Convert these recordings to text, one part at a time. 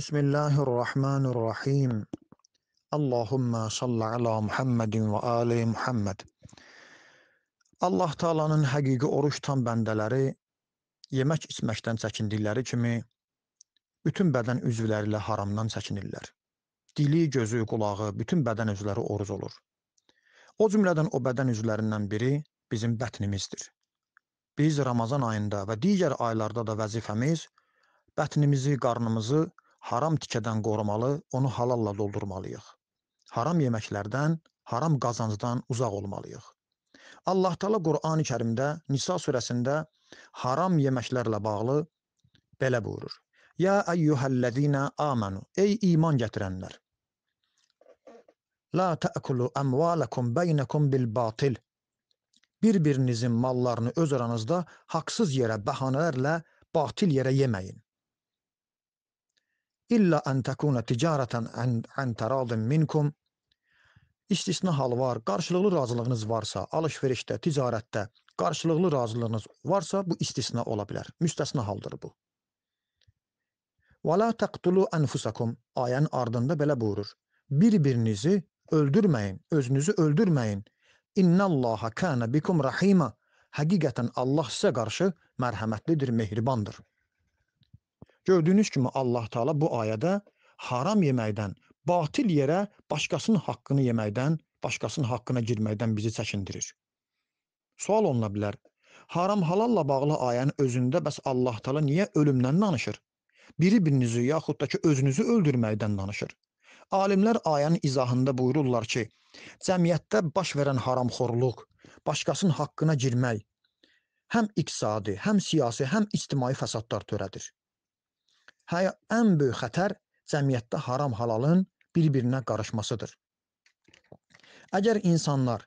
بسم الله الرحمن الرحيم اللهم صل على Muhammed və ali Muhammed Allah Taala'nın həqiqi oruç tutan bəndələri yemək içməkdən çəkindikləri kimi bütün bədən üzvləri ilə haramdan çəkinirlər. Dili, gözü, qulağı, bütün bədən üzvləri oruz olur. O cümlədən o bədən üzvlərindən biri bizim bətnimizdir. Biz Ramazan ayında və digər aylarda da vəzifəmiz bətnimizi, qarnımızı haram tikədən qorumalı, onu halalla doldurmalıyıq. Haram yeməklərdən, haram qazancdan uzaq olmalıyıq. Allah Taala Qurani Kərimdə Nisa surəsində haram yeməklərlə bağlı belə buyurur. Ya ayyuhallazina amanu. Ey iman gətirənlər. La ta'kulu amwalakum baynakum bil batil. Bir-birinizin mallarını öz aranızda haqsız yerə bəhanələrlə batil yerə yeməyin. İlla ən təkuna ticarətən ən, ən təradın minkum. İstisna halı var. Qarşılıqlı razılığınız varsa, alış-verişdə, ticarətdə qarşılıqlı razılığınız varsa, bu istisna ola bilər. Müstəsna haldır bu. Və la təqtulu enfusakum. Ayənin ardında belə buyurur. Bir-birinizi öldürməyin, özünüzü öldürməyin. İnnallaha kana bikum rahima. Həqiqətən Allah sizə qarşı mərhəmətlidir, mehribandır. Gördüyünüz kimi Allah Taala bu ayədə haram yeməkdən, batil yerə başqasının haqqını yeməkdən, başqasının haqqına girməkdən bizi çəkindirir. Sual oluna bilər. Haram halalla bağlı ayənin özündə bəs Allah Taala niyə ölümdən danışır? Biri-birinizi yaxud da ki özünüzü öldürməkdən danışır. Alimlər ayənin izahında buyururlar ki, cəmiyyətdə baş verən haramxorluq, başqasının haqqına girmək həm iqtisadi, həm siyasi, həm ictimai fəsadlar törədir ən böyük xətər cəmiyyətdə haram halalın bir-birinə qarışmasıdır. Əgər insanlar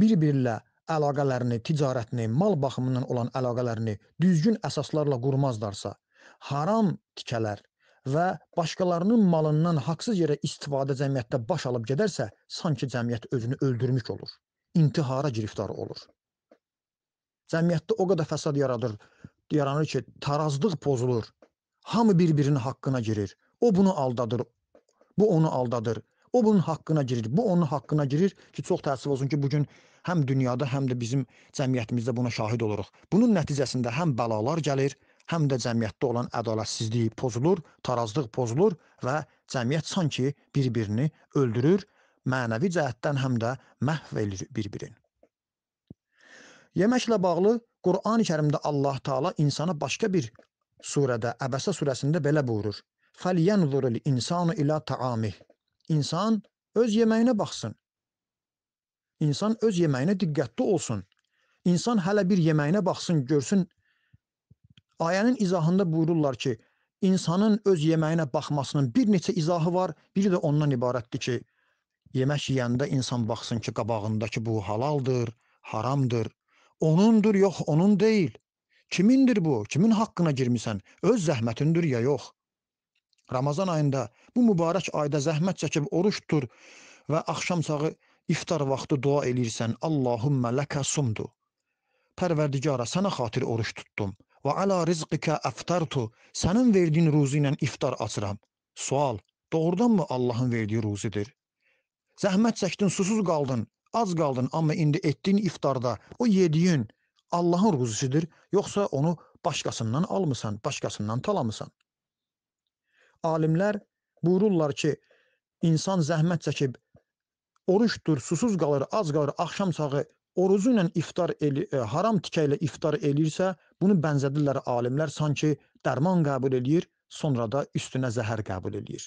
bir-birlə əlaqələrini, ticarətini, mal baxımından olan əlaqələrini düzgün əsaslarla qurmazlarsa, haram tikələr və başqalarının malından haqsız yerə istifadə cəmiyyətdə baş alıb gedərsə, sanki cəmiyyət özünü öldürmüş olur, intihara giriftar olur. Cəmiyyətdə o qədər fəsad yaradır, yaranır ki, tarazlıq pozulur, Hamı bir-birinin haqqına girir. O bunu aldadır. Bu onu aldadır. O bunun haqqına girir. Bu onun haqqına girir ki, çox təəssüf olsun ki, bu gün həm dünyada, həm də bizim cəmiyyətimizdə buna şahid oluruq. Bunun nəticəsində həm bəlalar gəlir, həm də cəmiyyətdə olan ədalətsizlik pozulur, tarazlıq pozulur və cəmiyyət sanki bir-birini öldürür, mənəvi cəhətdən həm də məhv edir bir-birini. Yeməklə bağlı Qurani-Kərimdə Allah Taala insana başqa bir surədə, Əbəsə surəsində belə buyurur. Fəlyanzurul insanu ila taamih. İnsan öz yeməyinə baxsın. İnsan öz yeməyinə diqqətli olsun. İnsan hələ bir yeməyinə baxsın, görsün. Ayənin izahında buyururlar ki, insanın öz yeməyinə baxmasının bir neçə izahı var, biri də ondan ibarətdir ki, yemək yeyəndə insan baxsın ki, qabağındakı bu halaldır, haramdır, onundur, yox onun deyil. Kimindir bu? Kimin haqqına girmisən? Öz zəhmətindir ya yox? Ramazan ayında bu mübarək ayda zəhmət çəkib oruç tutur və axşam sağı iftar vaxtı dua eləyirsən. Allahumma laka sumdu. Pərverdigara, sənə xatir oruç tutdum və ala rizqika aftartu. Sənin verdiyin ruzi ilə iftar açıram. Sual: Doğrudanmı Allahın verdiyi ruzidir? Zəhmət çəkdin, susuz qaldın, az qaldın, amma indi etdiyin iftarda o yediyin Allahın ruzusudur, yoxsa onu başqasından almısan, başqasından talamısan? Alimlər buyururlar ki, insan zəhmət çəkib oruçdur, susuz qalır, az qalır, axşam çağı orucu ilə iftar eli, e, haram tikə ilə iftar eləyirsə, bunu bənzədirlər alimlər sanki dərman qəbul eləyir, sonra da üstünə zəhər qəbul eləyir.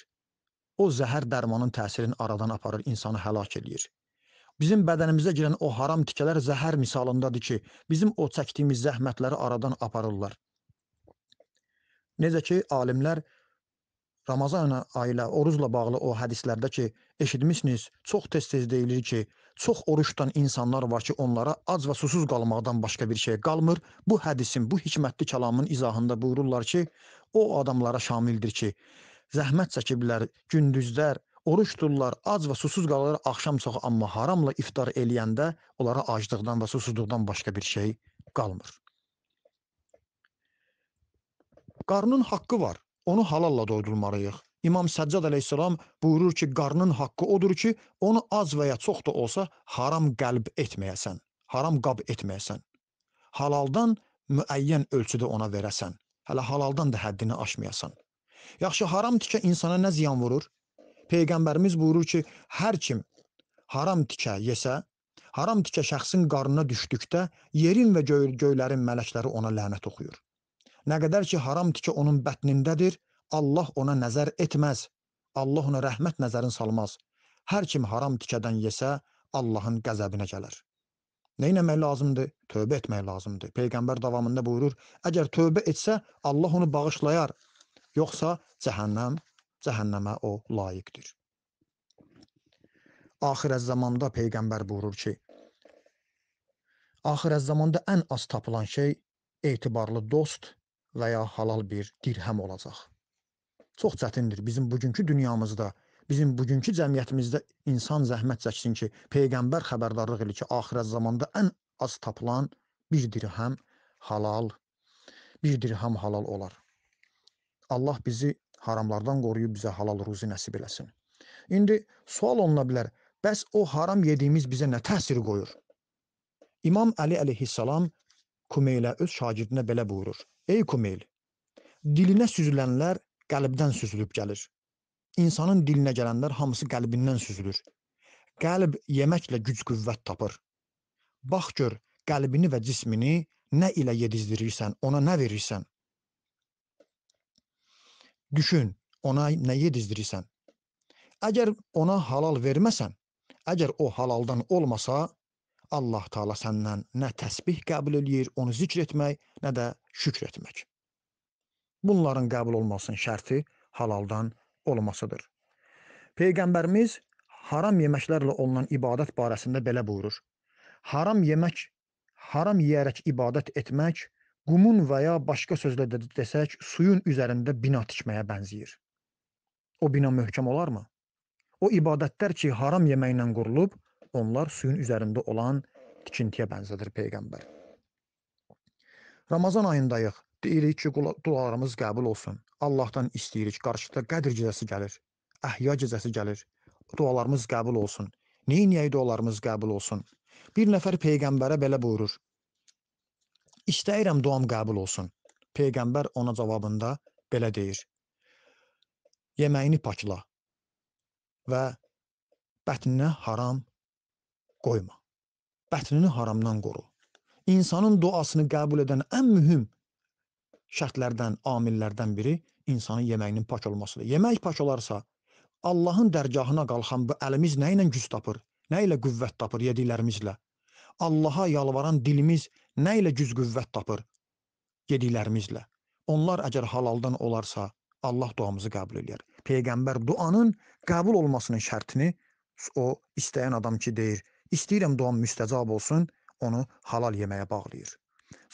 O zəhər dərmanın təsirini aradan aparır, insanı həlak eləyir. Bizim bədənimizə girən o haram tikələr zəhər misalındadır ki, bizim o çəkdiyimiz zəhmətləri aradan aparırlar. Necə ki, alimlər Ramazan ayı ilə orucla bağlı o hədislərdə ki, eşitmisiniz, çox tez-tez deyilir ki, çox oruç tutan insanlar var ki, onlara ac və susuz qalmaqdan başqa bir şey qalmır. Bu hədisin, bu hikmətli kəlamın izahında buyururlar ki, o adamlara şamildir ki, zəhmət çəkiblər gündüzlər, Oruç tuturlar, ac və susuz qalırlar axşam çağı, amma haramla iftar eləyəndə onlara aclıqdan və susuzluqdan başqa bir şey qalmır. Qarnın haqqı var. Onu halalla doydurmalıyıq. İmam Səccad əleyhissalam buyurur ki, qarnın haqqı odur ki, onu az və ya çox da olsa haram qəlb etməyəsən, haram qab etməyəsən. Halaldan müəyyən ölçüdə ona verəsən. Hələ halaldan da həddini aşmayasan. Yaxşı, haram tikə insana nə ziyan vurur? Peyğəmbərimiz buyurur ki, hər kim haram tikə yesə, haram tikə şəxsin qarnına düşdükdə yerin və göy göylərin mələkləri ona lənət oxuyur. Nə qədər ki haram tikə onun bətnindədir, Allah ona nəzər etməz. Allah ona rəhmət nəzərin salmaz. Hər kim haram tikədən yesə, Allahın qəzəbinə gələr. Nə etmək lazımdır? Tövbə etmək lazımdır. Peyğəmbər davamında buyurur: "Əgər tövbə etsə, Allah onu bağışlayar. Yoxsa cəhənnəm cəhənnəmə o layiqdir. Axirəz zamanda peyğəmbər buyurur ki: Axirəz zamanda ən az tapılan şey etibarlı dost və ya halal bir dirhəm olacaq. Çox çətindir bizim bugünkü dünyamızda, bizim bugünkü cəmiyyətimizdə insan zəhmət çəksin ki, peyğəmbər xəbərdarlıq edir ki, axirəz zamanda ən az tapılan bir dirhəm halal bir dirhəm halal olar. Allah bizi haramlardan qoruyub bizə halal ruzi nəsib eləsin. İndi sual oluna bilər, bəs o haram yediyimiz bizə nə təsir qoyur? İmam Əli əleyhissalam Kumeylə öz şagirdinə belə buyurur. Ey Kumeyl, dilinə süzülənlər qəlbdən süzülüb gəlir. İnsanın dilinə gələnlər hamısı qəlbindən süzülür. Qəlb yeməklə güc-qüvvət tapır. Bax gör, qəlbini və cismini nə ilə yedizdirirsən, ona nə verirsən. Düşün, ona nə yedizdirirsən? Əgər ona halal verməsən, əgər o halaldan olmasa, Allah Taala səndən nə təsbih qəbul eləyir, onu zikr etmək, nə də şükr etmək. Bunların qəbul olmasının şərti halaldan olmasıdır. Peyğəmbərimiz haram yeməklərlə olunan ibadət barəsində belə buyurur: Haram yemək, haram yeyərək ibadət etmək qumun və ya başqa sözlə də desək, suyun üzərində bina tikməyə bənzəyir. O bina möhkəm olarmı? O ibadətlər ki, haram yeməklə qurulub, onlar suyun üzərində olan tikintiyə bənzədir peyğəmbər. Ramazan ayındayıq. Deyirik ki, dualarımız qəbul olsun. Allahdan istəyirik. Qarşıda Qədr gecəsi gəlir. Əhya gecəsi gəlir. Dualarımız qəbul olsun. Neyin yəyi dualarımız qəbul olsun? Bir nəfər peyğəmbərə belə buyurur: İstəyirəm duam qəbul olsun. Peyğəmbər ona cavabında belə deyir. Yeməyini pakla və bətninə haram qoyma. Bətnini haramdan qoru. İnsanın duasını qəbul edən ən mühüm şərtlərdən, amillərdən biri insanın yeməyinin pak olmasıdır. Yemək pak olarsa, Allahın dərgahına qalxan bu əlimiz nə ilə güc tapır? Nə ilə qüvvət tapır yediklərimizlə? Allaha yalvaran dilimiz nə ilə güc qüvvət tapır? Gediklərimizlə. Onlar əgər halaldan olarsa, Allah duamızı qəbul eləyər. Peyğəmbər duanın qəbul olmasının şərtini o istəyən adam ki deyir, istəyirəm duam müstəcab olsun, onu halal yeməyə bağlayır.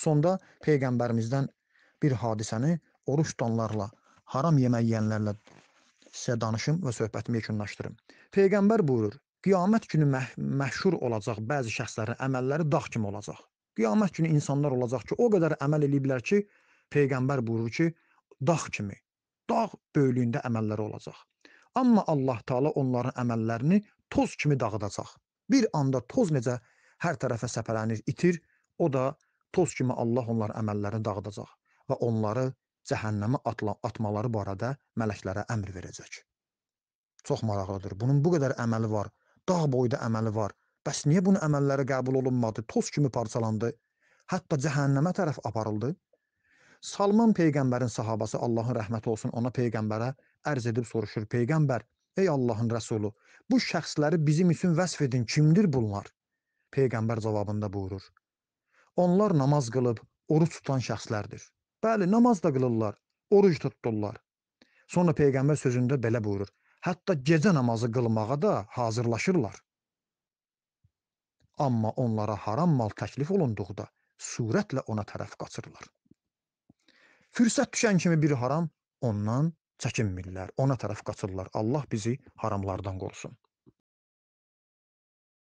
Sonda peyğəmbərimizdən bir hadisəni oruç tutanlarla, haram yemək yeyənlərlə sizə danışım və söhbətimi yekunlaşdırım. Peyğəmbər buyurur: Qiyamət günü məh məşhur olacaq bəzi şəxslərin əməlləri dağ kimi olacaq. Qiyamət günü insanlar olacaq ki, o qədər əməl eləyiblər ki, peyğəmbər buyurur ki, dağ kimi, dağ böyüklüyündə əməlləri olacaq. Amma Allah Taala onların əməllərini toz kimi dağıdacaq. Bir anda toz necə hər tərəfə səpələnir, itir, o da toz kimi Allah onların əməllərini dağıdacaq və onları cəhənnəmə atmaları barədə mələklərə əmr verəcək. Çox maraqlıdır. Bunun bu qədər əməli var dağ boyda əməli var. Bəs niyə bunun əməlləri qəbul olunmadı? Toz kimi parçalandı. Hətta cəhənnəmə tərəf aparıldı. Salman peyğəmbərin sahabası Allahın rəhməti olsun ona peyğəmbərə ərz edib soruşur: "Peyğəmbər, ey Allahın rəsulu, bu şəxsləri bizim üçün vəsf edin. Kimdir bunlar?" Peyğəmbər cavabında buyurur: "Onlar namaz qılıb, oruç tutan şəxslərdir. Bəli, namaz da qılırlar, oruc tutdular." Sonra peyğəmbər sözündə belə buyurur: Hətta gecə namazı qılmağa da hazırlaşırlar. Amma onlara haram mal təklif olunduqda sürətlə ona tərəf qaçırlar. Fürsət düşən kimi bir haram ondan çəkinmirlər, ona tərəf qaçırlar. Allah bizi haramlardan qorusun.